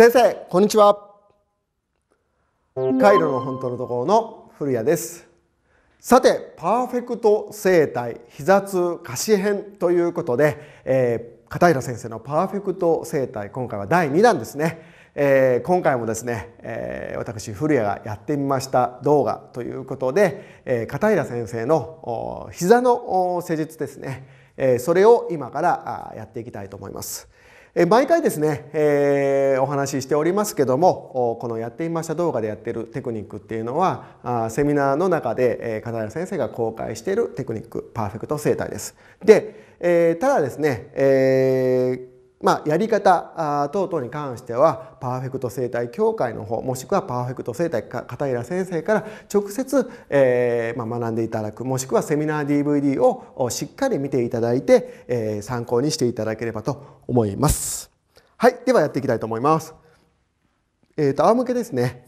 先生こんにちはカイロの本当のところの古谷ですさてパーフェクト生態膝痛下肢編ということで、えー、片平先生のパーフェクト生態今回は第2弾ですね、えー、今回もですね、えー、私古谷がやってみました動画ということで、え片平先生の膝の施術ですね、えそれを今からやっていきたいと思います。毎回ですね、えー、お話ししておりますけどもこのやっていました動画でやってるテクニックっていうのはセミナーの中で、え片平先生が公開しているテクニックパーフェクト生態です。で、えー、ただですね、えーまあ、やり方等々に関してはパーフェクト生態協会の方もしくはパーフェクト生態片平先生から直接、えーまあ、学んでいただくもしくはセミナー DVD をしっかり見ていただいて、えー、参考にしていただければと思います。はい、ではやっていきたいと思います。えっ、ー、と、仰向けですね。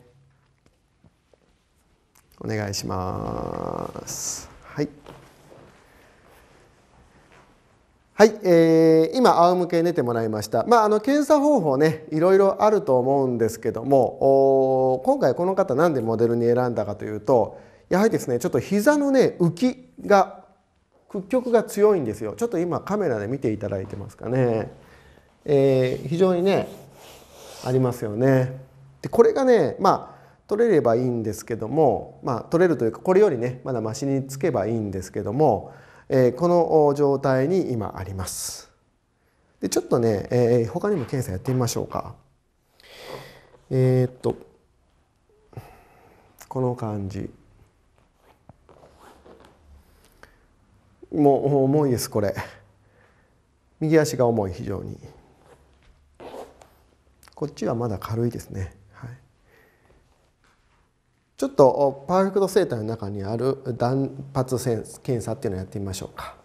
お願いします。はい。はい、えー、今仰向けに寝てもらいました。まあ、あの検査方法ね、いろいろあると思うんですけども、今回この方なんでモデルに選んだかというと、やはりですね、ちょっと膝のね浮きが屈曲が強いんですよ。ちょっと今カメラで見ていただいてますかね。えー、非常にねありますよね。でこれがね、まあ取れればいいんですけども、まあ取れるというかこれよりねまだマシにつけばいいんですけども。えこの状態に今あります。でちょっとね、え他にも検査やってみましょうか。えー、っとこの感じもう重いですこれ右足が重い非常にこっちはまだ軽いですねちょっとパーフェクト生態の中にある断髪検査っていうのをやってみましょうか。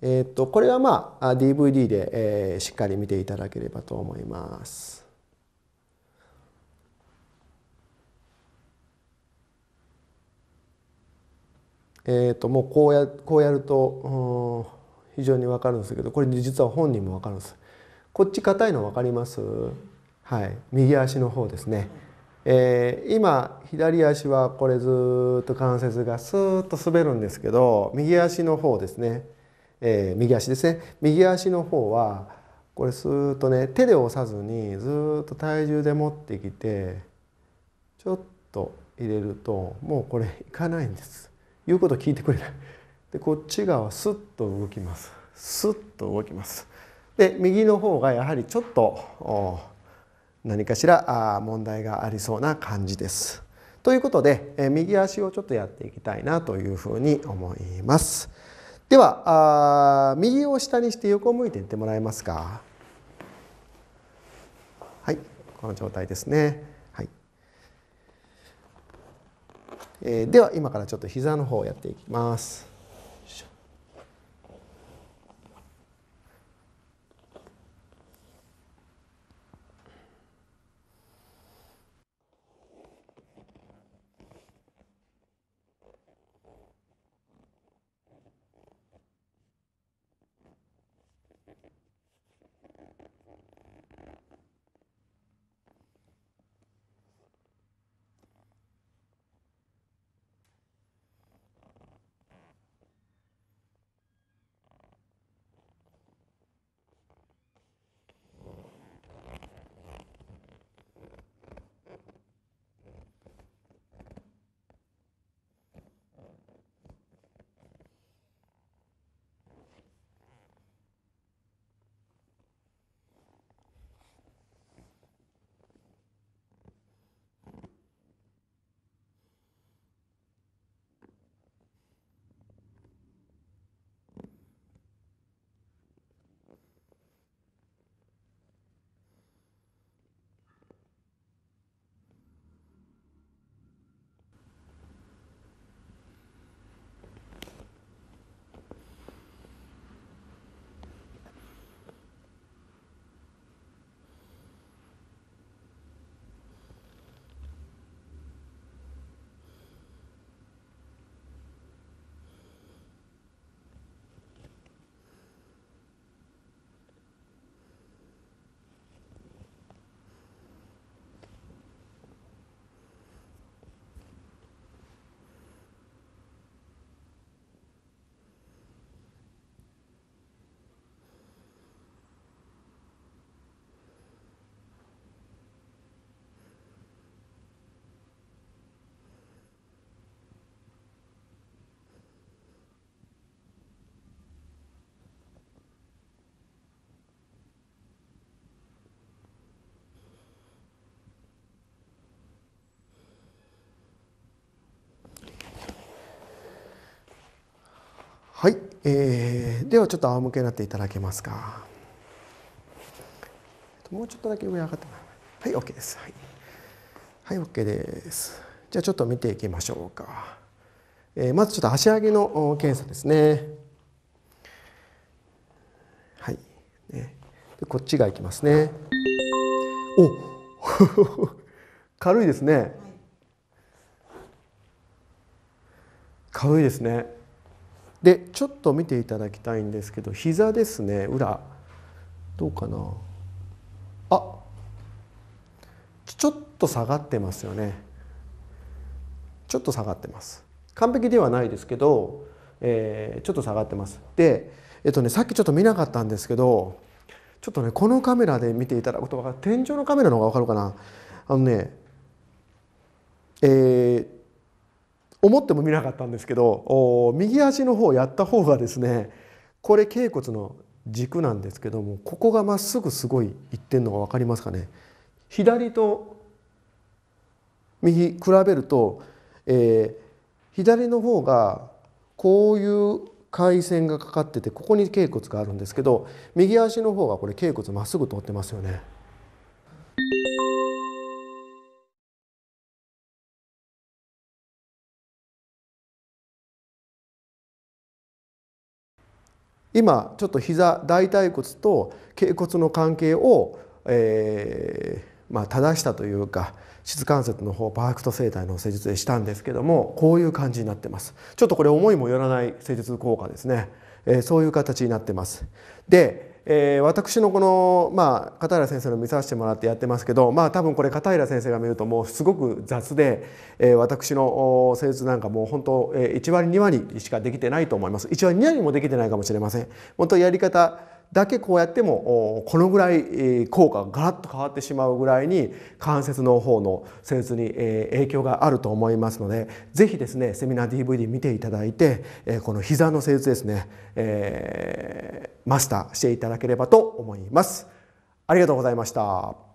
えっ、ー、とこれはまあ DVD で、えー、しっかり見ていただければと思います。えーと、ともうこうやこうやると非常に分かるんですけどこれ実は本人も分かるんです。こっち硬いの分かりますはい、右足の方ですね、えー、今左足はこれずっと関節がスーッと滑るんですけど右足の方ですね、えー、右足ですね右足の方はこれスーッとね手で押さずにずっと体重で持ってきてちょっと入れるともうこれいかないんです言うこと聞いてくれないでこっち側スッと動きますスッと動きますで右の方がやはりちょっと何かしら問題がありそうな感じです。ということで右足をちょっとやっていきたいなというふうに思います。では右を下にして横向いていってもらえますか。はいこの状態ですね。はいえー、では今からちょっと膝の方をやっていきます。はい、えー、ではちょっと仰向けになっていただけますかもうちょっとだけ上上がってはい OK ですはい、はい、OK ですじゃあちょっと見ていきましょうか、えー、まずちょっと足上げの検査ですねはいねでこっちがいきますねお 軽いですね、軽いですねでちょっと見ていただきたいんですけど膝ですね裏どうかなあちょっと下がってますよねちょっと下がってます完璧ではないですけど、えー、ちょっと下がってますでえっとねさっきちょっと見なかったんですけどちょっとねこのカメラで見ていただくと天井のカメラの方が分かるかなあのねえー思ってもみなかったんですけど右足の方やった方がですねこれ脛骨の軸なんですけどもここがまっすぐすごいいってんのが分かりますかね左と右比べると、えー、左の方がこういう回線がかかっててここに脛骨があるんですけど右足の方がこれ脛骨まっすぐ通ってますよね。今ちょっと膝大腿骨と頸骨の関係を、えーまあ、正したというか質関節の方パーフェクト整体の施術でしたんですけどもこういう感じになってますちょっとこれ思いもよらない施術効果ですね、えー、そういう形になってますでえー、私のこの、まあ、片平先生の見させてもらってやってますけど、まあ、多分これ片平先生が見るともうすごく雑で、えー、私の施術なんかもう本当、えー、1割2割しかできてないと思います1割2割もできてないかもしれません本当やり方だけこうやってもこのぐらい効果がガラッと変わってしまうぐらいに関節の方の施術に影響があると思いますので是非ですねセミナー DVD 見ていただいてこの膝の施術ですね、えー、マスターしていただければと思います。ありがとうございました。